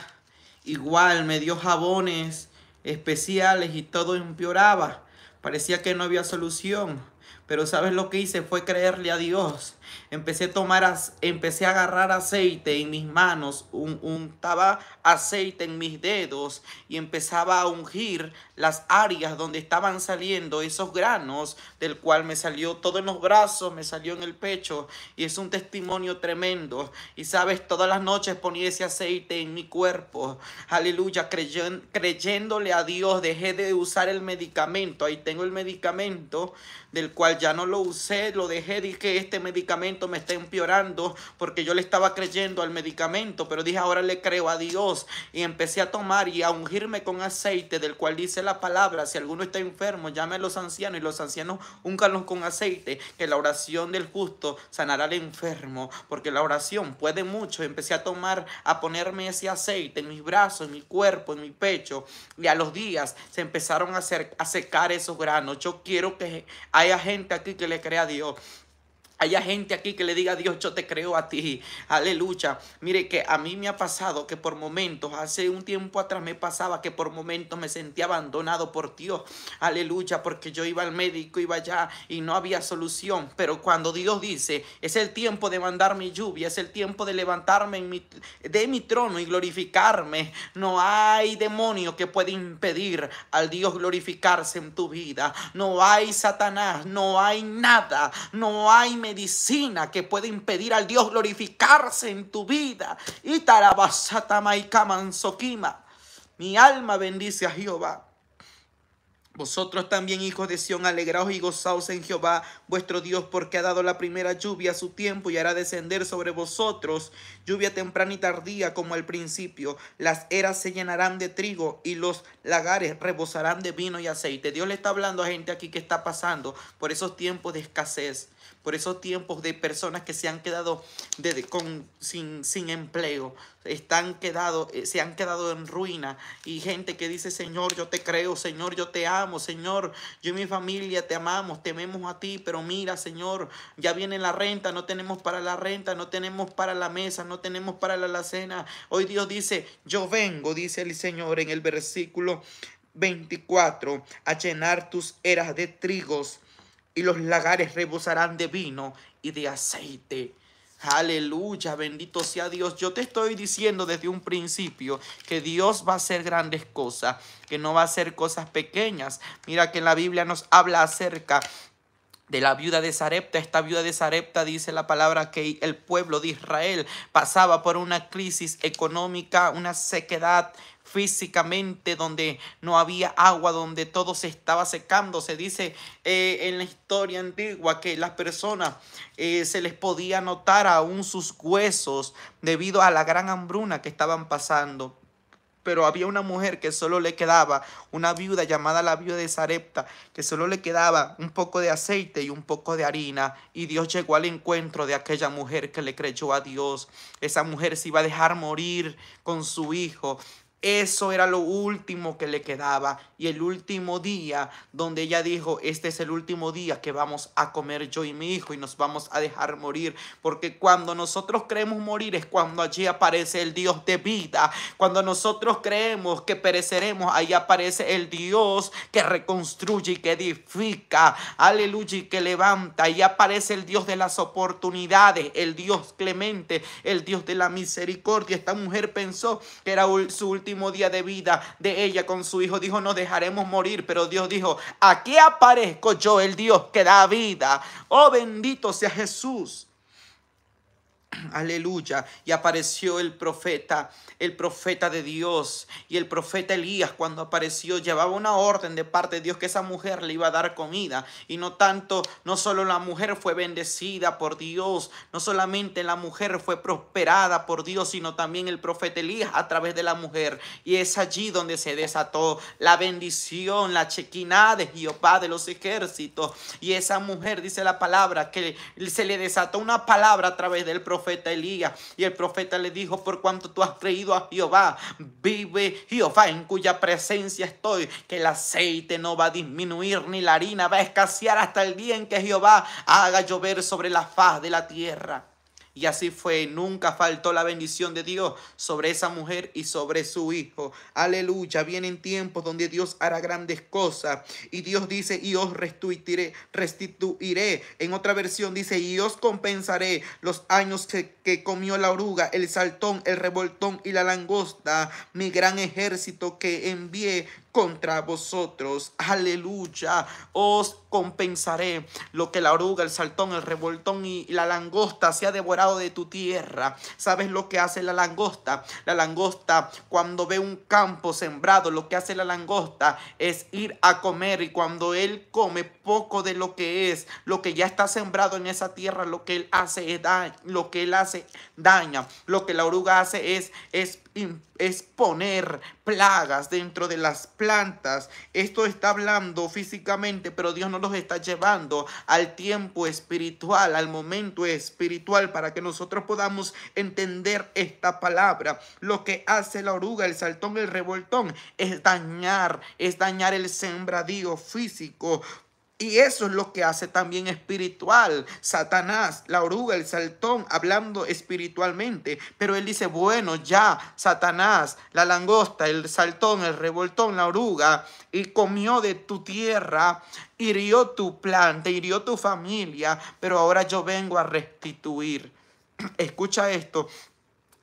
Speaker 1: igual, me dio jabones especiales y todo empeoraba. Parecía que no había solución. Pero sabes lo que hice fue creerle a Dios Empecé a tomar, empecé a agarrar aceite en mis manos, un, untaba aceite en mis dedos y empezaba a ungir las áreas donde estaban saliendo esos granos, del cual me salió todo en los brazos, me salió en el pecho y es un testimonio tremendo. Y sabes, todas las noches ponía ese aceite en mi cuerpo. Aleluya, creyendo, creyéndole a Dios, dejé de usar el medicamento. Ahí tengo el medicamento del cual ya no lo usé, lo dejé, dije este medicamento me está empeorando porque yo le estaba creyendo al medicamento, pero dije ahora le creo a Dios y empecé a tomar y a ungirme con aceite del cual dice la palabra, si alguno está enfermo, llame a los ancianos y los ancianos unganlos con aceite, que la oración del justo sanará al enfermo, porque la oración puede mucho. Empecé a tomar, a ponerme ese aceite en mis brazos, en mi cuerpo, en mi pecho, y a los días se empezaron a, hacer, a secar esos granos. Yo quiero que haya gente aquí que le crea a Dios Haya gente aquí que le diga a Dios, yo te creo a ti. Aleluya. Mire que a mí me ha pasado que por momentos, hace un tiempo atrás me pasaba que por momentos me sentía abandonado por Dios. Aleluya, porque yo iba al médico, iba allá y no había solución. Pero cuando Dios dice, es el tiempo de mandar mi lluvia, es el tiempo de levantarme de mi trono y glorificarme. No hay demonio que pueda impedir al Dios glorificarse en tu vida. No hay Satanás, no hay nada, no hay medicina que puede impedir al Dios glorificarse en tu vida. Y Mi alma bendice a Jehová. Vosotros también, hijos de Sión, alegraos y gozaos en Jehová, vuestro Dios, porque ha dado la primera lluvia a su tiempo y hará descender sobre vosotros lluvia temprana y tardía como al principio. Las eras se llenarán de trigo y los lagares rebosarán de vino y aceite. Dios le está hablando a gente aquí que está pasando por esos tiempos de escasez por esos tiempos de personas que se han quedado con, sin, sin, empleo, están eh, se han quedado en ruina y gente que dice, Señor, yo te creo, Señor, yo te amo, Señor, yo y mi familia te amamos, tememos a ti, pero mira, Señor, ya viene la renta, no tenemos para la renta, no tenemos para la mesa, no tenemos para la alacena. Hoy Dios dice, yo vengo, dice el Señor en el versículo 24, a llenar tus eras de trigos y los lagares rebosarán de vino y de aceite. Aleluya, bendito sea Dios. Yo te estoy diciendo desde un principio que Dios va a hacer grandes cosas, que no va a hacer cosas pequeñas. Mira que en la Biblia nos habla acerca de la viuda de Sarepta. Esta viuda de Sarepta dice la palabra que el pueblo de Israel pasaba por una crisis económica, una sequedad físicamente, donde no había agua, donde todo se estaba secando. Se dice eh, en la historia antigua que las personas eh, se les podía notar aún sus huesos debido a la gran hambruna que estaban pasando pero había una mujer que solo le quedaba, una viuda llamada la viuda de Sarepta, que solo le quedaba un poco de aceite y un poco de harina, y Dios llegó al encuentro de aquella mujer que le creyó a Dios. Esa mujer se iba a dejar morir con su hijo, eso era lo último que le quedaba. Y el último día donde ella dijo, este es el último día que vamos a comer yo y mi hijo y nos vamos a dejar morir. Porque cuando nosotros creemos morir es cuando allí aparece el Dios de vida. Cuando nosotros creemos que pereceremos, ahí aparece el Dios que reconstruye y que edifica. Aleluya y que levanta. Ahí aparece el Dios de las oportunidades, el Dios clemente, el Dios de la misericordia. Esta mujer pensó que era su último día de vida de ella con su hijo, dijo, no dejaremos morir, pero Dios dijo, aquí aparezco yo, el Dios que da vida. Oh, bendito sea Jesús. Aleluya. Y apareció el profeta, el profeta de Dios. Y el profeta Elías cuando apareció llevaba una orden de parte de Dios que esa mujer le iba a dar comida. Y no tanto, no solo la mujer fue bendecida por Dios, no solamente la mujer fue prosperada por Dios, sino también el profeta Elías a través de la mujer. Y es allí donde se desató la bendición, la chequinada de Jehová de los ejércitos. Y esa mujer dice la palabra que se le desató una palabra a través del profeta Elías. Y el profeta le dijo, por cuanto tú has creído a Jehová, vive Jehová en cuya presencia estoy, que el aceite no va a disminuir ni la harina va a escasear hasta el día en que Jehová haga llover sobre la faz de la tierra. Y así fue, nunca faltó la bendición de Dios sobre esa mujer y sobre su hijo. Aleluya, vienen tiempos donde Dios hará grandes cosas. Y Dios dice, y os restituiré, restituiré. En otra versión dice, y os compensaré los años que, que comió la oruga, el saltón, el revoltón y la langosta, mi gran ejército que envié contra vosotros. Aleluya. Os compensaré lo que la oruga, el saltón, el revoltón y la langosta se ha devorado de tu tierra. ¿Sabes lo que hace la langosta? La langosta cuando ve un campo sembrado, lo que hace la langosta es ir a comer y cuando él come poco de lo que es, lo que ya está sembrado en esa tierra, lo que él hace es daño, lo que él hace daña, lo que la oruga hace es, es, poner plagas dentro de las plantas. Esto está hablando físicamente, pero Dios nos los está llevando al tiempo espiritual, al momento espiritual, para que nosotros podamos entender esta palabra. Lo que hace la oruga, el saltón, el revoltón, es dañar, es dañar el sembradío físico y eso es lo que hace también espiritual Satanás, la oruga, el saltón, hablando espiritualmente. Pero él dice, bueno, ya, Satanás, la langosta, el saltón, el revoltón, la oruga, y comió de tu tierra, hirió tu planta, hirió tu familia, pero ahora yo vengo a restituir. Escucha esto,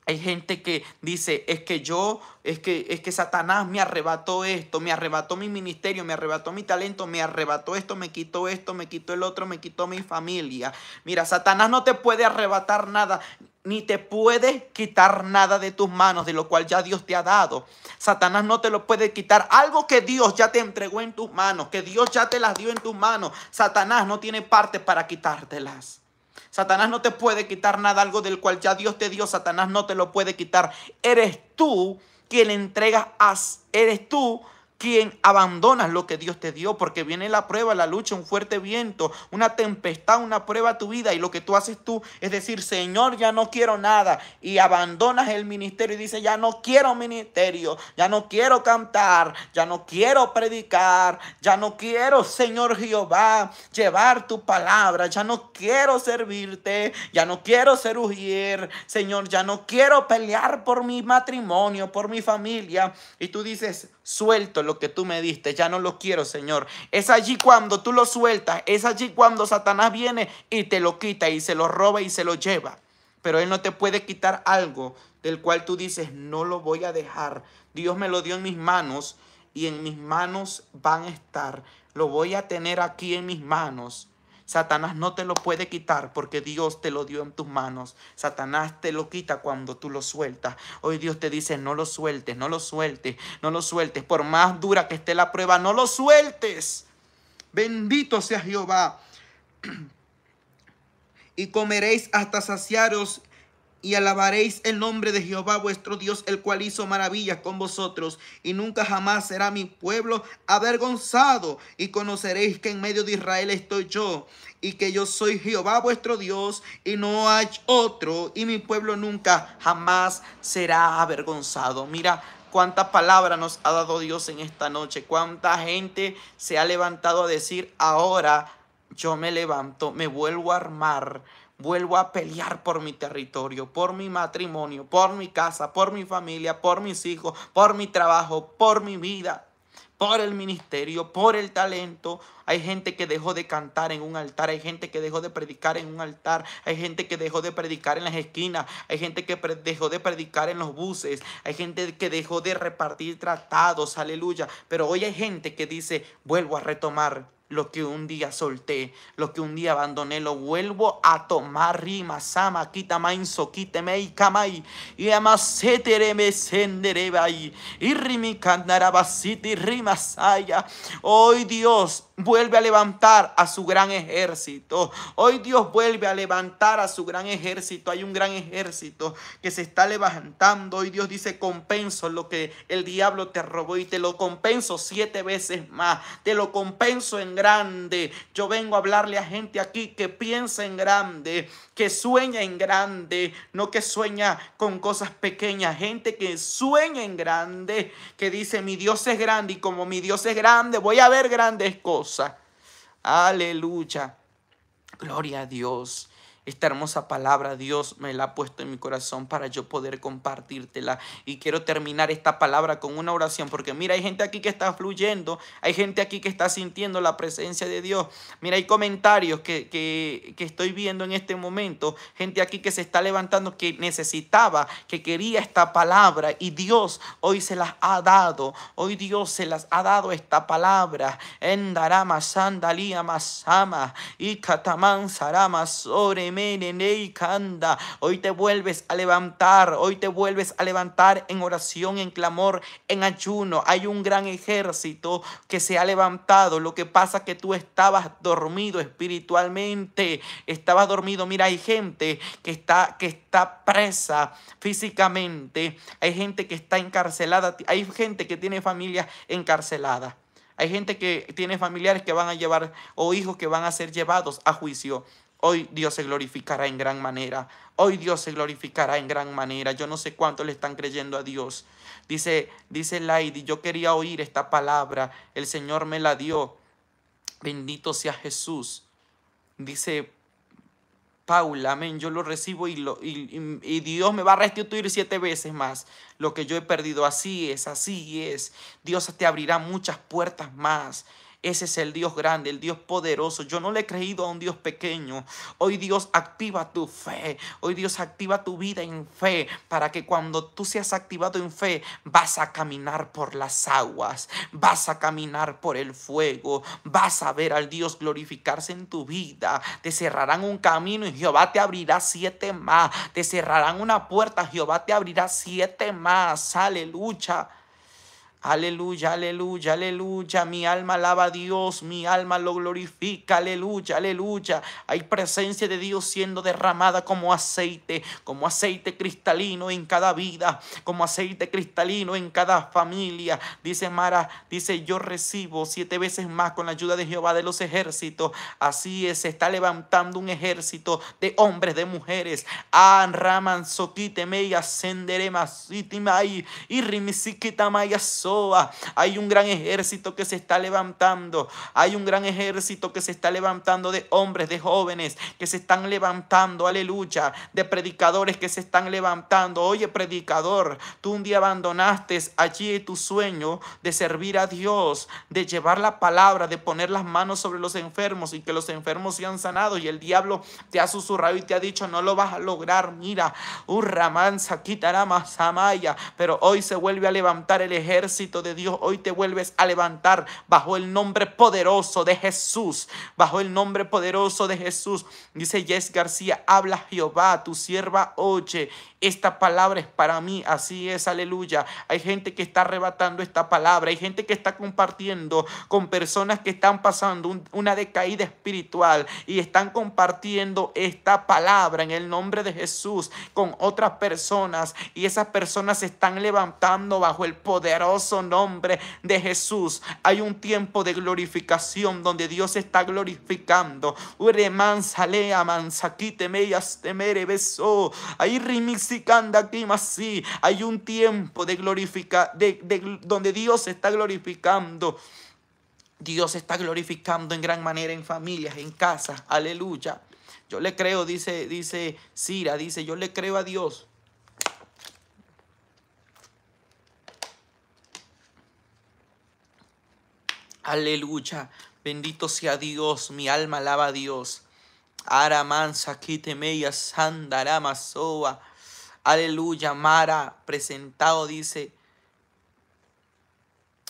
Speaker 1: hay gente que dice, es que yo, es que, es que Satanás me arrebató esto, me arrebató mi ministerio, me arrebató mi talento, me arrebató esto, me quitó esto, me quitó el otro, me quitó mi familia. Mira, Satanás no te puede arrebatar nada, ni te puede quitar nada de tus manos, de lo cual ya Dios te ha dado. Satanás no te lo puede quitar. Algo que Dios ya te entregó en tus manos, que Dios ya te las dio en tus manos. Satanás no tiene parte para quitártelas. Satanás no te puede quitar nada, algo del cual ya Dios te dio, Satanás no te lo puede quitar. Eres tú quien entregas, eres tú quien abandonas lo que Dios te dio, porque viene la prueba, la lucha, un fuerte viento, una tempestad, una prueba a tu vida y lo que tú haces tú es decir, Señor, ya no quiero nada y abandonas el ministerio y dices, ya no quiero ministerio, ya no quiero cantar, ya no quiero predicar, ya no quiero, Señor Jehová, llevar tu palabra, ya no quiero servirte, ya no quiero ser ujier, Señor, ya no quiero pelear por mi matrimonio, por mi familia. Y tú dices, suelto lo que tú me diste, ya no lo quiero, Señor. Es allí cuando tú lo sueltas, es allí cuando Satanás viene y te lo quita y se lo roba y se lo lleva. Pero Él no te puede quitar algo del cual tú dices, no lo voy a dejar. Dios me lo dio en mis manos y en mis manos van a estar. Lo voy a tener aquí en mis manos. Satanás no te lo puede quitar porque Dios te lo dio en tus manos. Satanás te lo quita cuando tú lo sueltas. Hoy Dios te dice, no lo sueltes, no lo sueltes, no lo sueltes. Por más dura que esté la prueba, no lo sueltes. Bendito sea Jehová. Y comeréis hasta saciaros y alabaréis el nombre de Jehová vuestro Dios, el cual hizo maravillas con vosotros, y nunca jamás será mi pueblo avergonzado, y conoceréis que en medio de Israel estoy yo, y que yo soy Jehová vuestro Dios, y no hay otro, y mi pueblo nunca jamás será avergonzado. Mira, cuántas palabras nos ha dado Dios en esta noche, cuánta gente se ha levantado a decir, ahora yo me levanto, me vuelvo a armar vuelvo a pelear por mi territorio, por mi matrimonio, por mi casa, por mi familia, por mis hijos, por mi trabajo, por mi vida, por el ministerio, por el talento. Hay gente que dejó de cantar en un altar, hay gente que dejó de predicar en un altar, hay gente que dejó de predicar en las esquinas, hay gente que dejó de predicar en los buses, hay gente que dejó de repartir tratados, aleluya. Pero hoy hay gente que dice, vuelvo a retomar lo que un día solté, lo que un día abandoné, lo vuelvo a tomar. Rima, sama, quita mainso, quíteme y camay, Y amasetere me senderebay. Y rimi candarabasiti rimasaya. Hoy Dios vuelve a levantar a su gran ejército. Hoy Dios vuelve a levantar a su gran ejército. Hay un gran ejército que se está levantando. Hoy Dios dice, compenso lo que el diablo te robó y te lo compenso siete veces más. Te lo compenso en grande. Yo vengo a hablarle a gente aquí que piensa en grande, que sueña en grande, no que sueña con cosas pequeñas. Gente que sueña en grande, que dice, mi Dios es grande y como mi Dios es grande, voy a ver grandes cosas. Aleluya. Gloria a Dios. Esta hermosa palabra Dios me la ha puesto en mi corazón para yo poder compartírtela. Y quiero terminar esta palabra con una oración, porque mira, hay gente aquí que está fluyendo, hay gente aquí que está sintiendo la presencia de Dios. Mira, hay comentarios que, estoy viendo en este momento, gente aquí que se está levantando, que necesitaba, que quería esta palabra y Dios hoy se las ha dado, hoy Dios se las ha dado esta palabra. Endarama, Sandalía masama, y kataman, sarama, sobre canda. Hoy te vuelves a levantar, hoy te vuelves a levantar en oración, en clamor, en ayuno. Hay un gran ejército que se ha levantado. Lo que pasa es que tú estabas dormido espiritualmente, estabas dormido. Mira, hay gente que está que está presa físicamente, hay gente que está encarcelada, hay gente que tiene familia encarcelada, Hay gente que tiene familiares que van a llevar o hijos que van a ser llevados a juicio. Hoy Dios se glorificará en gran manera. Hoy Dios se glorificará en gran manera. Yo no sé cuánto le están creyendo a Dios. Dice, dice Lady, yo quería oír esta palabra. El Señor me la dio. Bendito sea Jesús. Dice Paula, amén, yo lo recibo y, Dios me va a restituir siete veces más lo que yo he perdido. Así es, así es. Dios te abrirá muchas puertas más. Ese es el Dios grande, el Dios poderoso. Yo no le he creído a un Dios pequeño. Hoy Dios activa tu fe. Hoy Dios activa tu vida en fe para que cuando tú seas activado en fe vas a caminar por las aguas, vas a caminar por el fuego, vas a ver al Dios glorificarse en tu vida. Te cerrarán un camino y Jehová te abrirá siete más. Te cerrarán una puerta, Jehová te abrirá siete más. Aleluya. Aleluya, aleluya, aleluya. Mi alma alaba a Dios, mi alma lo glorifica. Aleluya, aleluya. Hay presencia de Dios siendo derramada como aceite, como aceite cristalino en cada vida, como aceite cristalino en cada familia. Dice Mara, dice, yo recibo siete veces más con la ayuda de Jehová de los ejércitos. Así es, se está levantando un ejército de hombres, de mujeres. Anraman soquiteme y ascenderé más y hay un gran ejército que se está levantando. Hay un gran ejército que se está levantando de hombres, de jóvenes que se están levantando. Aleluya. De predicadores que se están levantando. Oye, predicador, tú un día abandonaste allí tu sueño de servir a Dios, de llevar la palabra, de poner las manos sobre los enfermos y que los enfermos sean sanados. Y el diablo te ha susurrado y te ha dicho, no lo vas a lograr. Mira, ramanza quitará más amaya. Pero hoy se vuelve a levantar el ejército de Dios, hoy te vuelves a levantar bajo el nombre poderoso de Jesús, bajo el nombre poderoso de Jesús. Dice Yes García, habla Jehová, tu sierva oye, esta palabra es para mí, así es, aleluya. Hay gente que está arrebatando esta palabra, hay gente que está compartiendo con personas que están pasando una decaída espiritual y están compartiendo esta palabra en el nombre de Jesús con otras personas y esas personas se están levantando bajo el poderoso nombre de Jesús. Hay un tiempo de glorificación donde Dios está glorificando. Hay un tiempo de glorifica, donde Dios está glorificando. Dios está glorificando en gran manera en familias, en casas. Aleluya. Yo le creo, dice, dice Sira, dice, yo le creo a Dios Aleluya. Bendito sea Dios. Mi alma alaba a Dios. Aramansa meya sandarama soba. Aleluya. Mara, presentado, dice.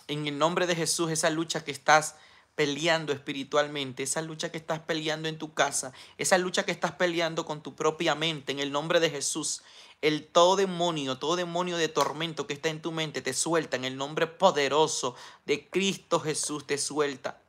Speaker 1: En el nombre de Jesús, esa lucha que estás peleando espiritualmente, esa lucha que estás peleando en tu casa, esa lucha que estás peleando con tu propia mente, en el nombre de Jesús, el todo demonio, todo demonio de tormento que está en tu mente, te suelta en el nombre poderoso de Cristo Jesús, te suelta.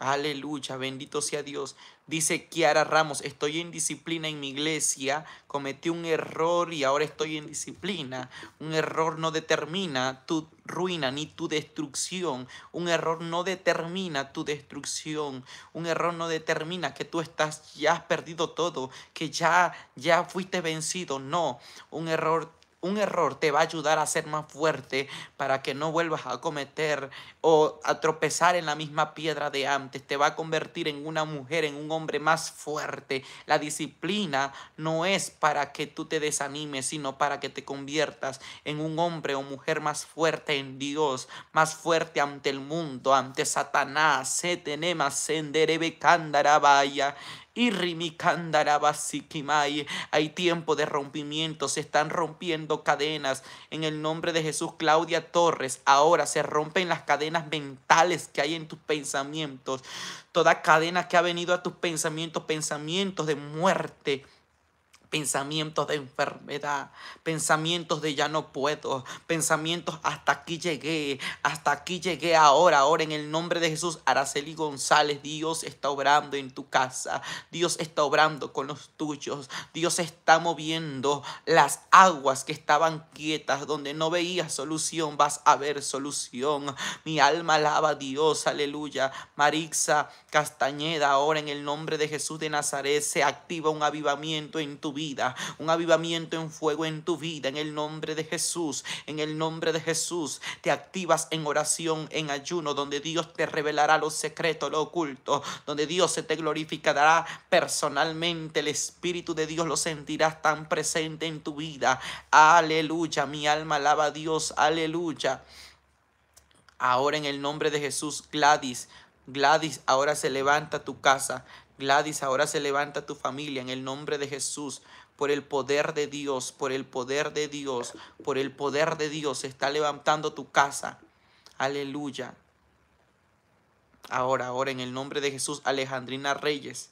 Speaker 1: Aleluya, bendito sea Dios. Dice Kiara Ramos, estoy en disciplina en mi iglesia, cometí un error y ahora estoy en disciplina. Un error no determina tu ruina ni tu destrucción. Un error no determina tu destrucción. Un error no determina que tú estás ya has perdido todo, que ya ya fuiste vencido. No, un error un error te va a ayudar a ser más fuerte para que no vuelvas a cometer o a tropezar en la misma piedra de antes. Te va a convertir en una mujer, en un hombre más fuerte. La disciplina no es para que tú te desanimes, sino para que te conviertas en un hombre o mujer más fuerte en Dios, más fuerte ante el mundo, ante Satanás. Setenema, senderebe, vaya. Hay tiempo de rompimiento, se están rompiendo cadenas. En el nombre de Jesús, Claudia Torres, ahora se rompen las cadenas mentales que hay en tus pensamientos. Toda cadena que ha venido a tus pensamientos, pensamientos de muerte pensamientos de enfermedad, pensamientos de ya no puedo, pensamientos hasta aquí llegué, hasta aquí llegué ahora, ahora en el nombre de Jesús, Araceli González, Dios está obrando en tu casa, Dios está obrando con los tuyos, Dios está moviendo las aguas que estaban quietas, donde no veías solución, vas a ver solución. Mi alma alaba a Dios, aleluya. Marixa Castañeda, ahora en el nombre de Jesús de Nazaret, se activa un avivamiento en tu vida vida, un avivamiento en fuego en tu vida, en el nombre de Jesús, en el nombre de Jesús. Te activas en oración, en ayuno, donde Dios te revelará los secretos lo oculto, donde Dios se te glorificará personalmente, el Espíritu de Dios lo sentirás tan presente en tu vida. Aleluya, mi alma alaba a Dios, aleluya. Ahora en el nombre de Jesús, Gladys, Gladys, ahora se levanta tu casa, Gladys, ahora se levanta tu familia en el nombre de Jesús. Por el poder de Dios, por el poder de Dios, por el poder de Dios se está levantando tu casa. Aleluya. Ahora, ahora, en el nombre de Jesús, Alejandrina Reyes.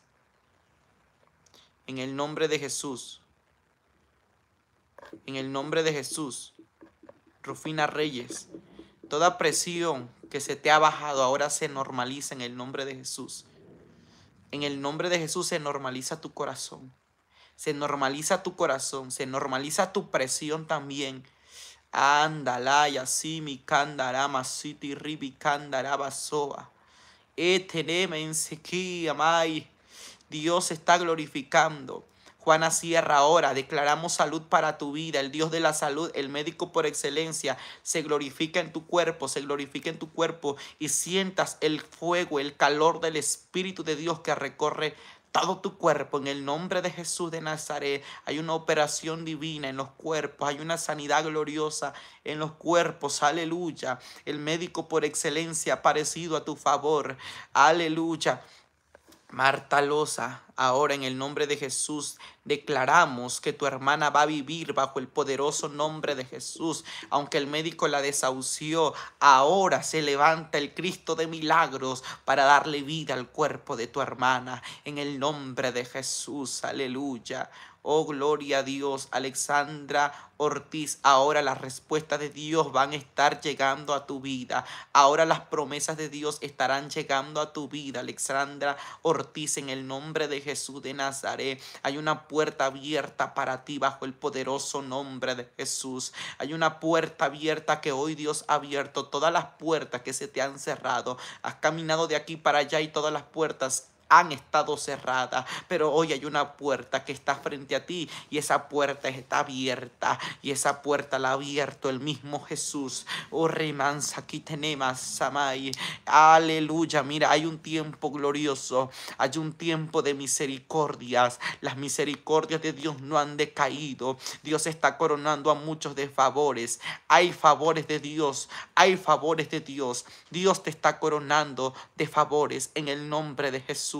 Speaker 1: En el nombre de Jesús. En el nombre de Jesús. Rufina Reyes. Toda presión que se te ha bajado ahora se normaliza en el nombre de Jesús. En el nombre de Jesús se normaliza tu corazón. Se normaliza tu corazón. Se normaliza tu presión también. Andalaya, simi, candarama, siti, ribi, candaraba, soa. Eteneme, en sequía, Dios está glorificando. Juan Sierra ahora. Declaramos salud para tu vida. El Dios de la salud, el médico por excelencia, se glorifica en tu cuerpo, se glorifica en tu cuerpo y sientas el fuego, el calor del Espíritu de Dios que recorre todo tu cuerpo en el nombre de Jesús de Nazaret. Hay una operación divina en los cuerpos, hay una sanidad gloriosa en los cuerpos, aleluya. El médico por excelencia ha aparecido a tu favor, aleluya. Marta Loza, ahora en el nombre de Jesús declaramos que tu hermana va a vivir bajo el poderoso nombre de Jesús. Aunque el médico la desahució, ahora se levanta el Cristo de milagros para darle vida al cuerpo de tu hermana. En el nombre de Jesús, aleluya. Oh, gloria a Dios, Alexandra Ortiz, ahora las respuestas de Dios van a estar llegando a tu vida. Ahora las promesas de Dios estarán llegando a tu vida, Alexandra Ortiz, en el nombre de Jesús de Nazaret. Hay una puerta abierta para ti bajo el poderoso nombre de Jesús. Hay una puerta abierta que hoy Dios ha abierto. Todas las puertas que se te han cerrado. Has caminado de aquí para allá y todas las puertas han estado cerradas, pero hoy hay una puerta que está frente a ti y esa puerta está abierta y esa puerta la ha abierto el mismo Jesús. Oh remansa, aquí tenemos Samay. Aleluya, mira, hay un tiempo glorioso, hay un tiempo de misericordias. Las misericordias de Dios no han decaído. Dios está coronando a muchos de favores. Hay favores de Dios, hay favores de Dios. Dios te está coronando de favores en el nombre de Jesús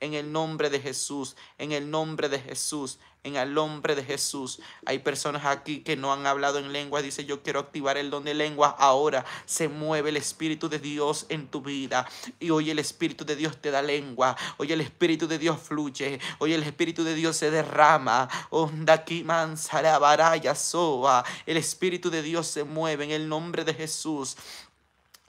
Speaker 1: en el nombre de Jesús, en el nombre de Jesús, en el nombre de Jesús. Hay personas aquí que no han hablado en lengua. Dice, yo quiero activar el don de lengua. Ahora se mueve el Espíritu de Dios en tu vida. Y hoy el Espíritu de Dios te da lengua. Hoy el Espíritu de Dios fluye. Hoy el Espíritu de Dios se derrama. Onda baraya soa. El Espíritu de Dios se mueve en el nombre de Jesús.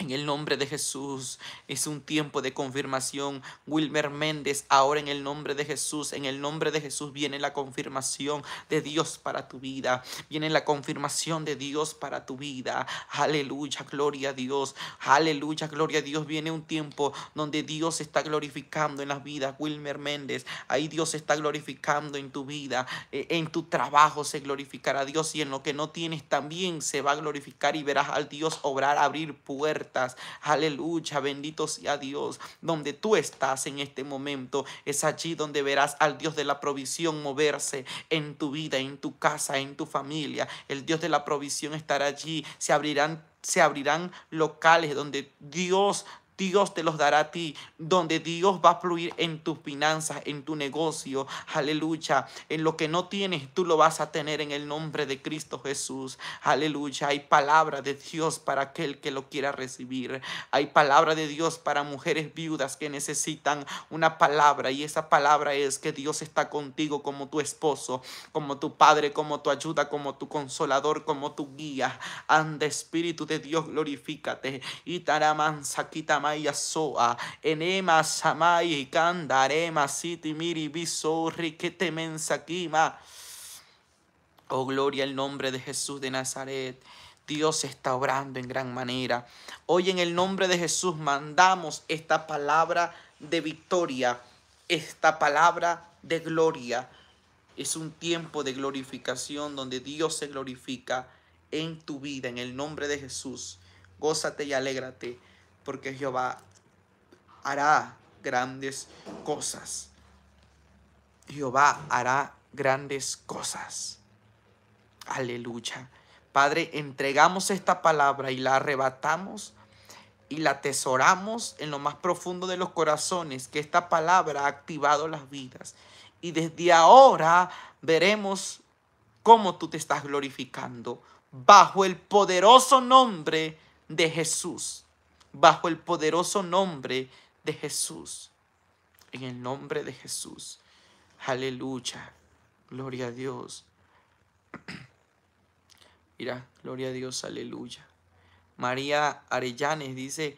Speaker 1: En el nombre de Jesús es un tiempo de confirmación. Wilmer Méndez, ahora en el nombre de Jesús, en el nombre de Jesús viene la confirmación de Dios para tu vida. Viene la confirmación de Dios para tu vida. Aleluya, gloria a Dios. Aleluya, gloria a Dios. Viene un tiempo donde Dios se está glorificando en las vidas. Wilmer Méndez, ahí Dios se está glorificando en tu vida. E, en tu trabajo se glorificará Dios y en lo que no tienes también se va a glorificar y verás al Dios obrar, abrir puertas Aleluya, bendito sea Dios. Donde tú estás en este momento, es allí donde verás al Dios de la provisión moverse en tu vida, en tu casa, en tu familia. El Dios de la provisión estará allí. Se abrirán se abrirán locales donde Dios Dios te los dará a ti, donde Dios va a fluir en tus finanzas, en tu negocio, aleluya. En lo que no tienes, tú lo vas a tener en el nombre de Cristo Jesús, aleluya. Hay palabra de Dios para aquel que lo quiera recibir. Hay palabra de Dios para mujeres viudas que necesitan una palabra y esa palabra es que Dios está contigo como tu esposo, como tu padre, como tu ayuda, como tu consolador, como tu guía. Anda Espíritu de Dios, glorifícate. Y taramansa, man soa, siti riquete Oh, gloria el nombre de Jesús de Nazaret. Dios está obrando en gran manera. Hoy en el nombre de Jesús mandamos esta palabra de victoria, esta palabra de gloria. Es un tiempo de glorificación donde Dios se glorifica en tu vida, en el nombre de Jesús. Gózate y alégrate porque Jehová hará grandes cosas. Jehová hará grandes cosas. Aleluya. Padre, entregamos esta palabra y la arrebatamos y la atesoramos en lo más profundo de los corazones, que esta palabra ha activado las vidas. Y desde ahora veremos cómo tú te estás glorificando bajo el poderoso nombre de Jesús bajo el poderoso nombre de Jesús. En el nombre de Jesús. Aleluya. Gloria a Dios. Mira, gloria a Dios, aleluya. María Arellanes dice,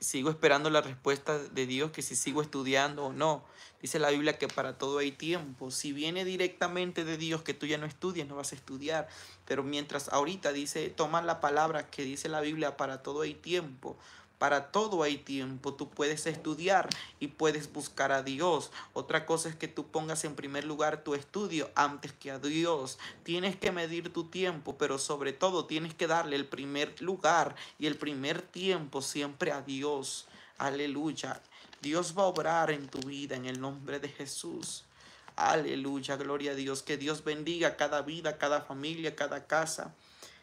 Speaker 1: sigo esperando la respuesta de Dios que si sigo estudiando o no. Dice la Biblia que para todo hay tiempo. Si viene directamente de Dios que tú ya no estudias, no vas a estudiar. Pero mientras ahorita dice, toma la palabra que dice la Biblia, para todo hay tiempo. Para todo hay tiempo. Tú puedes estudiar y puedes buscar a Dios. Otra cosa es que tú pongas en primer lugar tu estudio antes que a Dios. Tienes que medir tu tiempo, pero sobre todo tienes que darle el primer lugar y el primer tiempo siempre a Dios. Aleluya. Dios va a obrar en tu vida en el nombre de Jesús. Aleluya, gloria a Dios. Que Dios bendiga cada vida, cada familia, cada casa,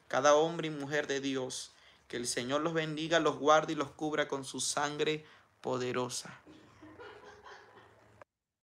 Speaker 1: cada hombre y mujer de Dios. Que el Señor los bendiga, los guarde y los cubra con su sangre poderosa.